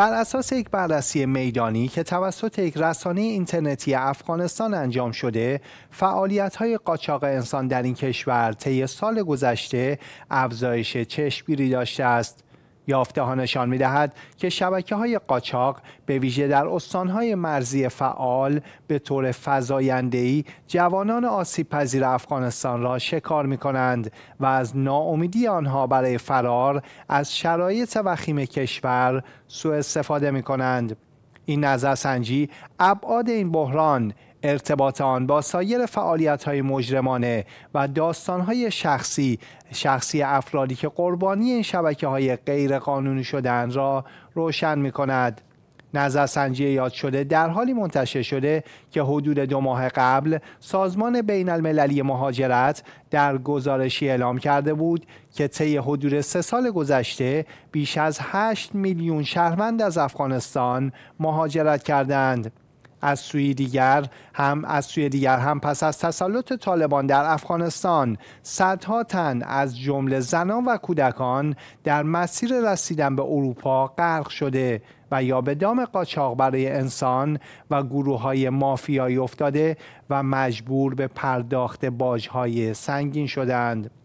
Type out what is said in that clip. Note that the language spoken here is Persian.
بر اساس یک بررسی میدانی که توسط یک رسانه اینترنتی افغانستان انجام شده فعالیت های قاچاق انسان در این کشور طی سال گذشته افزایش چشمگیری داشته است یافته ها نشان می دهد که شبکه های قاچاق به ویژه در استانهای مرزی فعال به طور ای جوانان آسیب پذیر افغانستان را شکار می کنند و از ناامیدی آنها برای فرار از شرایط وخیم کشور سوء استفاده می کنند. این نظرسنجی ابعاد این بحران ارتباط آن با سایر فعالیت های مجرمانه و داستان های شخصی شخصی افرادی که قربانی این شبکه های غیر قانونی شدن را روشن می کند. نظرسنجی یاد شده در حالی منتشر شده که حدود دو ماه قبل سازمان بین المللی مهاجرت در گزارشی اعلام کرده بود که طی حدود سه سال گذشته بیش از 8 میلیون شهروند از افغانستان مهاجرت کردند. از سوی دیگر هم از سوی دیگر هم پس از تسلط طالبان در افغانستان صدها تن از جمله زنان و کودکان در مسیر رسیدن به اروپا غرق شده و یا به دام قاچاق برای انسان و گروه های مافیایی افتاده و مجبور به پرداخت باجهای سنگین شدند